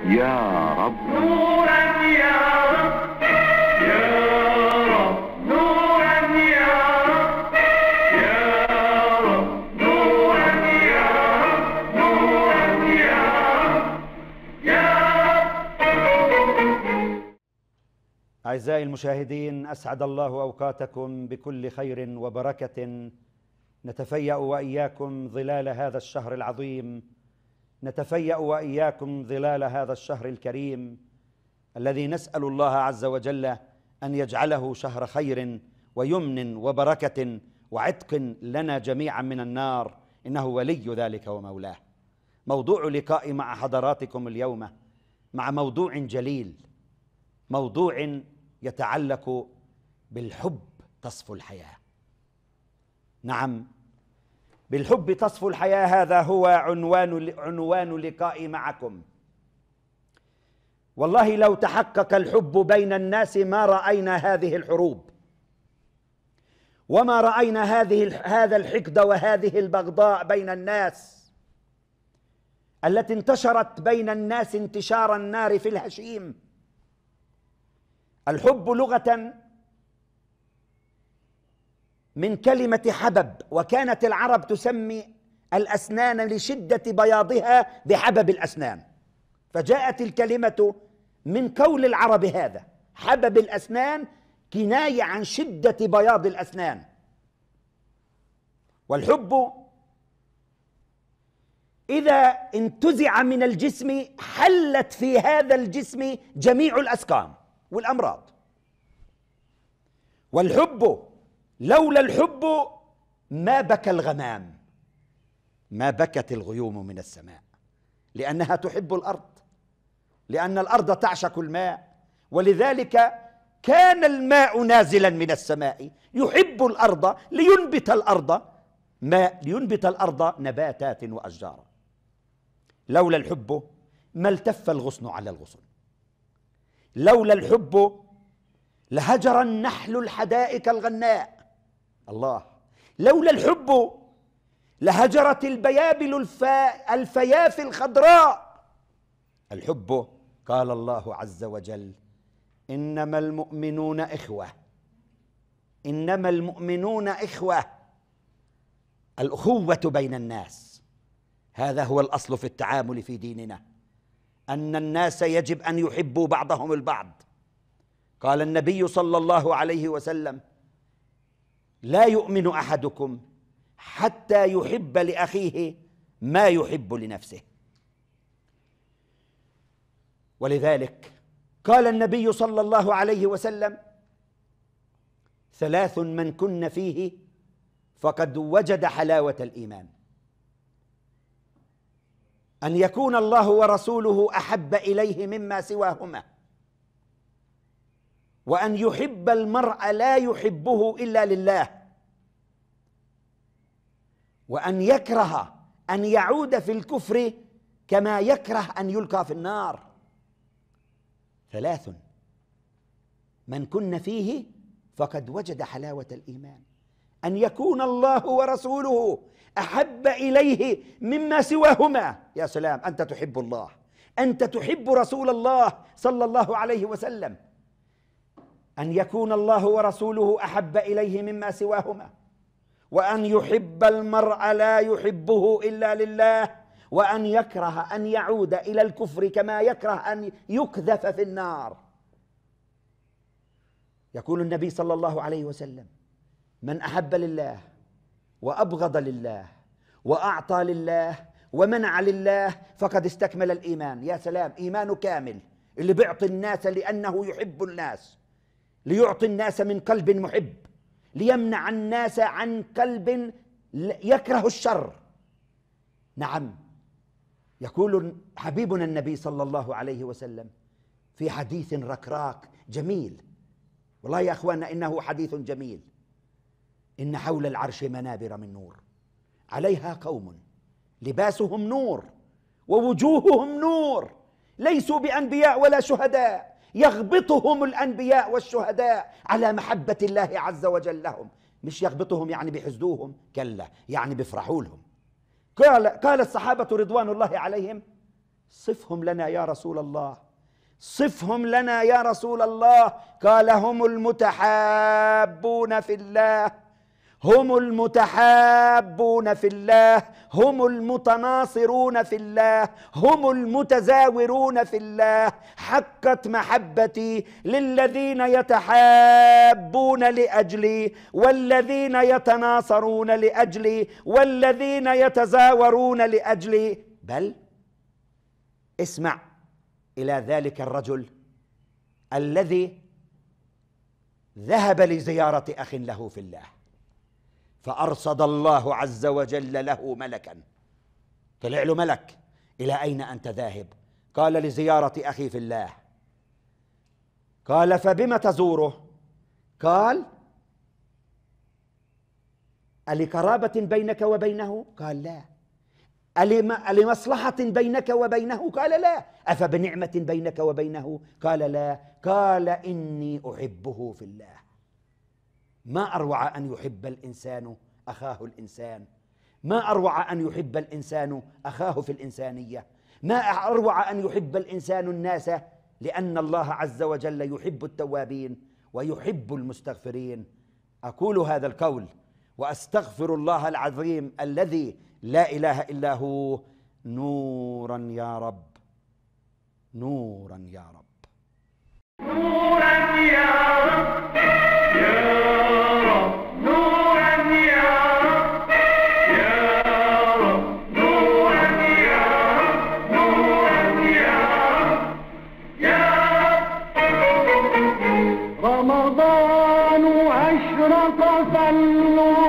يا رب نورا يا رب يا رب نورا يا رب يا رب نورا يا رب نورا يا رب يا رب أعزائي المشاهدين أسعد الله أوقاتكم بكل خير وبركة نتفيأ وإياكم ظلال هذا الشهر العظيم نتفيأ وإياكم ظلال هذا الشهر الكريم الذي نسأل الله عز وجل أن يجعله شهر خير ويمن وبركة وعتق لنا جميعا من النار إنه ولي ذلك ومولاه موضوع لقائي مع حضراتكم اليوم مع موضوع جليل موضوع يتعلق بالحب تصفو الحياة نعم بالحب تصفو الحياة هذا هو عنوان عنوان لقائي معكم والله لو تحقق الحب بين الناس ما رأينا هذه الحروب وما رأينا هذه هذا الحقد وهذه البغضاء بين الناس التي انتشرت بين الناس انتشار النار في الهشيم الحب لغة من كلمة حبب وكانت العرب تسمي الأسنان لشدة بياضها بحبب الأسنان فجاءت الكلمة من قول العرب هذا حبب الأسنان كناية عن شدة بياض الأسنان والحب إذا انتزع من الجسم حلت في هذا الجسم جميع الأسقام والأمراض والحب لولا الحب ما بكى الغمام ما بكت الغيوم من السماء لأنها تحب الأرض لأن الأرض تعشق الماء ولذلك كان الماء نازلا من السماء يحب الأرض لينبت الأرض ما لينبت الأرض نباتات وأشجارا لولا الحب ما التف الغصن على الغصن لولا الحب لهجر النحل الحدائق الغناء الله لولا الحب لهجرت البيابل الف... الفيافي الخضراء الحب قال الله عز وجل انما المؤمنون اخوه انما المؤمنون اخوه الاخوه بين الناس هذا هو الاصل في التعامل في ديننا ان الناس يجب ان يحبوا بعضهم البعض قال النبي صلى الله عليه وسلم لا يؤمن احدكم حتى يحب لاخيه ما يحب لنفسه ولذلك قال النبي صلى الله عليه وسلم ثلاث من كن فيه فقد وجد حلاوه الايمان ان يكون الله ورسوله احب اليه مما سواهما وأن يحب المرء لا يحبه إلا لله وأن يكره أن يعود في الكفر كما يكره أن يلقى في النار ثلاث من كن فيه فقد وجد حلاوة الإيمان أن يكون الله ورسوله أحب إليه مما سواهما يا سلام أنت تحب الله أنت تحب رسول الله صلى الله عليه وسلم أن يكون الله ورسوله أحب إليه مما سواهما وأن يحب المرء لا يحبه إلا لله وأن يكره أن يعود إلى الكفر كما يكره أن يكذف في النار يقول النبي صلى الله عليه وسلم من أحب لله وأبغض لله وأعطى لله ومنع لله فقد استكمل الإيمان يا سلام إيمان كامل اللي بيعطي الناس لأنه يحب الناس ليعطي الناس من قلب محب ليمنع الناس عن قلب يكره الشر نعم يقول حبيبنا النبي صلى الله عليه وسلم في حديث ركراك جميل والله يا اخوانا انه حديث جميل ان حول العرش منابر من نور عليها قوم لباسهم نور ووجوههم نور ليسوا بانبياء ولا شهداء يغبطهم الأنبياء والشهداء على محبة الله عز وجل لهم مش يغبطهم يعني بيحسدوهم كلا يعني بيفرحوا لهم قال, قال الصحابة رضوان الله عليهم صفهم لنا يا رسول الله صفهم لنا يا رسول الله قال هم المتحابون في الله هم المتحابون في الله هم المتناصرون في الله هم المتزاورون في الله حقت محبتي للذين يتحابون لاجلي والذين يتناصرون لاجلي والذين يتزاورون لاجلي بل اسمع الى ذلك الرجل الذي ذهب لزياره اخ له في الله فأرصد الله عز وجل له ملكا طلع له ملك إلى أين أنت ذاهب قال لزيارة أخي في الله قال فبم تزوره قال ألقرابة بينك وبينه قال لا ألمصلحة بينك وبينه قال لا أفبنعمة بينك وبينه قال لا قال إني أحبه في الله ما اروع ان يحب الانسان اخاه الانسان ما اروع ان يحب الانسان اخاه في الانسانيه ما اروع ان يحب الانسان الناس لان الله عز وجل يحب التوابين ويحب المستغفرين اقول هذا القول واستغفر الله العظيم الذي لا اله الا هو نورا يا رب نورا يا رب نورا يا رب رمضان أشرق فالنور